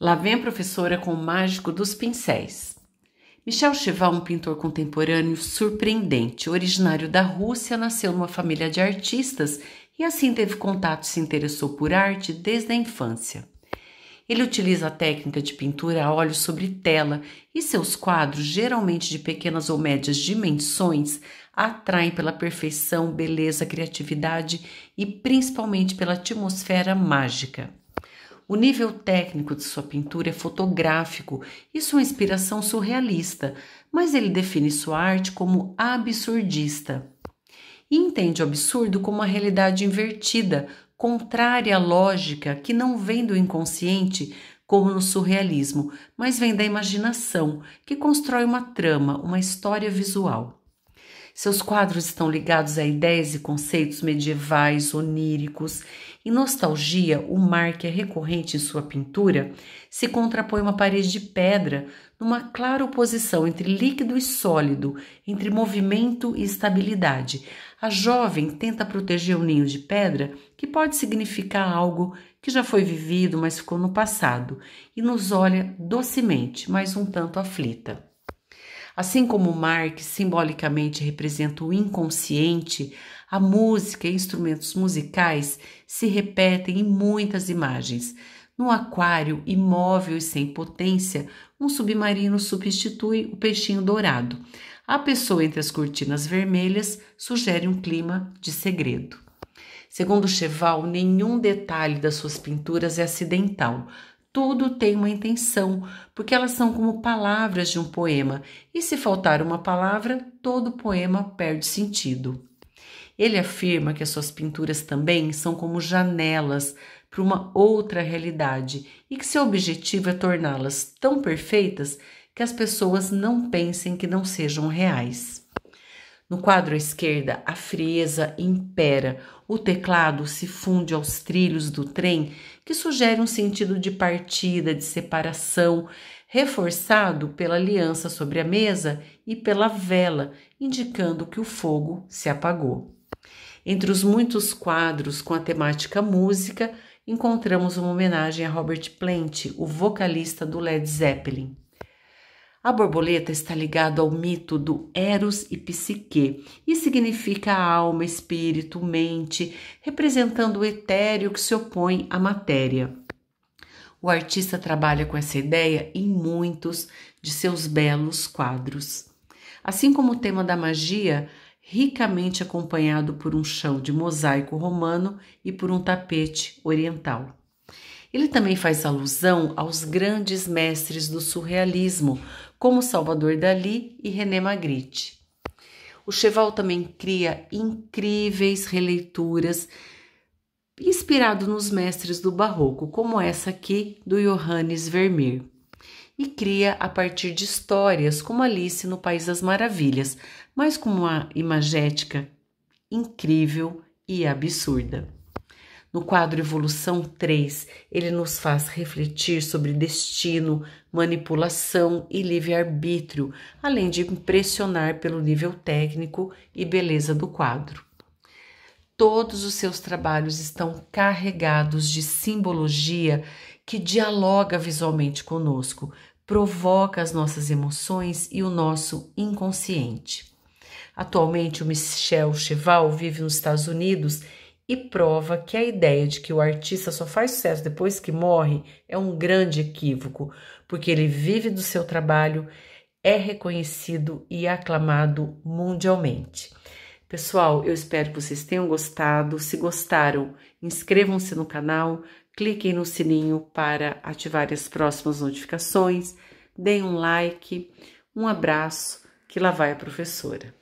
Lá vem a professora com o mágico dos pincéis. Michel Chival, um pintor contemporâneo surpreendente, originário da Rússia, nasceu numa família de artistas e assim teve contato e se interessou por arte desde a infância. Ele utiliza a técnica de pintura a óleo sobre tela e seus quadros, geralmente de pequenas ou médias dimensões, atraem pela perfeição, beleza, criatividade e principalmente pela atmosfera mágica. O nível técnico de sua pintura é fotográfico e sua é inspiração surrealista, mas ele define sua arte como absurdista. E entende o absurdo como uma realidade invertida, contrária à lógica que não vem do inconsciente, como no surrealismo, mas vem da imaginação, que constrói uma trama, uma história visual. Seus quadros estão ligados a ideias e conceitos medievais, oníricos. Em nostalgia, o mar que é recorrente em sua pintura se contrapõe a uma parede de pedra, numa clara oposição entre líquido e sólido, entre movimento e estabilidade. A jovem tenta proteger o um ninho de pedra, que pode significar algo que já foi vivido, mas ficou no passado, e nos olha docemente, mas um tanto aflita. Assim como o mar, que simbolicamente representa o inconsciente, a música e instrumentos musicais se repetem em muitas imagens. No aquário imóvel e sem potência, um submarino substitui o peixinho dourado. A pessoa entre as cortinas vermelhas sugere um clima de segredo. Segundo Cheval, nenhum detalhe das suas pinturas é acidental tudo tem uma intenção, porque elas são como palavras de um poema, e se faltar uma palavra, todo poema perde sentido. Ele afirma que as suas pinturas também são como janelas para uma outra realidade e que seu objetivo é torná-las tão perfeitas que as pessoas não pensem que não sejam reais. No quadro à esquerda, a frieza impera. O teclado se funde aos trilhos do trem, que sugere um sentido de partida, de separação, reforçado pela aliança sobre a mesa e pela vela, indicando que o fogo se apagou. Entre os muitos quadros com a temática música, encontramos uma homenagem a Robert Plant, o vocalista do Led Zeppelin. A borboleta está ligada ao mito do Eros e Psique e significa alma, espírito, mente, representando o etéreo que se opõe à matéria. O artista trabalha com essa ideia em muitos de seus belos quadros. Assim como o tema da magia, ricamente acompanhado por um chão de mosaico romano e por um tapete oriental. Ele também faz alusão aos grandes mestres do surrealismo, como Salvador Dali e René Magritte. O Cheval também cria incríveis releituras inspirado nos mestres do barroco, como essa aqui do Johannes Vermeer. E cria a partir de histórias como Alice no País das Maravilhas, mas com uma imagética incrível e absurda. No quadro Evolução 3, ele nos faz refletir sobre destino, manipulação e livre-arbítrio, além de impressionar pelo nível técnico e beleza do quadro. Todos os seus trabalhos estão carregados de simbologia que dialoga visualmente conosco, provoca as nossas emoções e o nosso inconsciente. Atualmente, o Michel Cheval vive nos Estados Unidos e prova que a ideia de que o artista só faz sucesso depois que morre é um grande equívoco, porque ele vive do seu trabalho, é reconhecido e aclamado mundialmente. Pessoal, eu espero que vocês tenham gostado. Se gostaram, inscrevam-se no canal, cliquem no sininho para ativar as próximas notificações, deem um like, um abraço, que lá vai a professora.